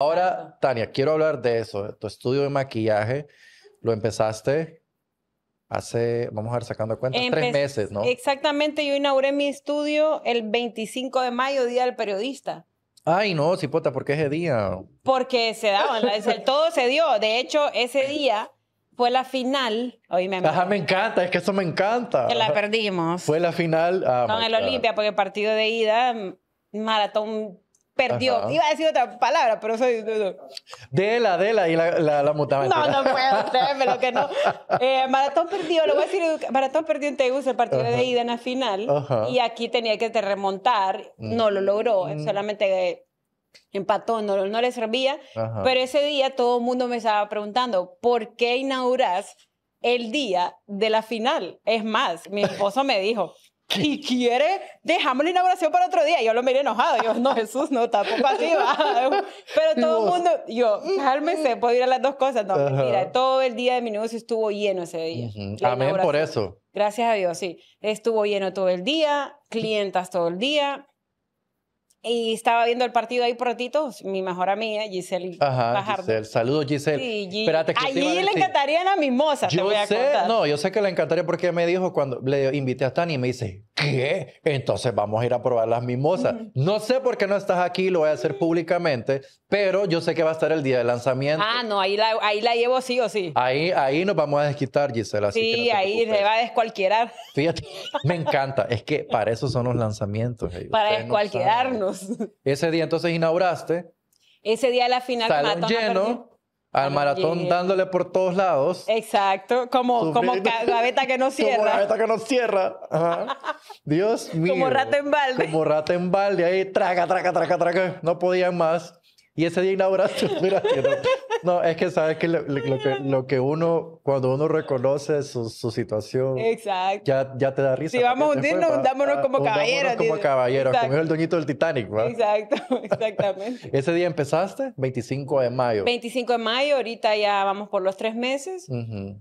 Ahora, Tania, quiero hablar de eso. Tu estudio de maquillaje lo empezaste hace, vamos a ver sacando cuentas, tres meses, ¿no? Exactamente, yo inauguré mi estudio el 25 de mayo, Día del Periodista. Ay, no, Cipota, ¿por qué ese día? Porque se daba, todo se dio. De hecho, ese día fue la final. hoy me Ajá, me encanta, es que eso me encanta. Que la perdimos. Fue la final. Ah, con el Olimpia, porque el partido de ida, maratón perdió. Iba a decir otra palabra, pero soy. De la, Dela, la, y la, la, la No, no puedo, usted, lo que no. Eh, Maratón perdió, lo voy a decir, Maratón perdió en Tegucigalpa, el partido de ida en la final, y aquí tenía que te remontar, mm. no lo logró, mm. solamente eh, empató, no, no le servía, pero ese día todo el mundo me estaba preguntando, ¿por qué inauguras el día de la final? Es más, mi esposo me dijo, y quiere, dejamos la inauguración para otro día. Yo lo miré enojado. Yo, no, Jesús, no, tampoco así va. Pero todo el mundo, yo, cálmese, puedo ir a las dos cosas. No, mira, todo el día de mi negocio estuvo lleno ese día. Amén por eso. Gracias a Dios, sí. Estuvo lleno todo el día, clientas todo el día, y estaba viendo el partido ahí por ratitos, pues, mi mejor amiga, Giselle Ajá, Giselle. Saludos, Giselle. Sí, le encantaría la mimosa, te voy a sé, No, yo sé que le encantaría porque me dijo cuando le invité a Tani y me dice, ¿qué? Entonces vamos a ir a probar las mimosas. No sé por qué no estás aquí, lo voy a hacer públicamente, pero yo sé que va a estar el día de lanzamiento. Ah, no, ahí la, ahí la llevo sí o sí. Ahí, ahí nos vamos a desquitar, Gisela. Sí, ahí se va a descualquierar. Fíjate, me encanta. Es que para eso son los lanzamientos. Eh, para descualquierarnos. Ese día entonces inauguraste. Ese día la final. Salón lleno al maratón dándole por todos lados. Exacto, como, como gaveta que no cierra. Como gaveta que no cierra. Dios mío. Como rata en balde. Como rata en balde, ahí traca, traca, traca, traca. No podían más. Y ese día inauguración, mira, no, es que sabes que lo, que uno, cuando uno reconoce su, situación, Ya, ya te da risa. Si vamos a hundirnos, hundámonos como caballeros. como caballeros, como es el dueñito del Titanic, ¿verdad? Exacto, exactamente. ¿Ese día empezaste? 25 de mayo. 25 de mayo, ahorita ya vamos por los tres meses.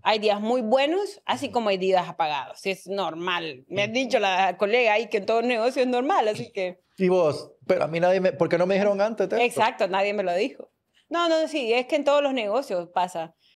Hay días muy buenos, así como hay días apagados, es normal. Me han dicho la colega ahí que en todo negocio es normal, así que... Y vos, pero a mí nadie me, ¿Por qué no me dijeron antes. Exacto, nadie me lo dijo. No, no, sí, es que en todos los negocios pasa.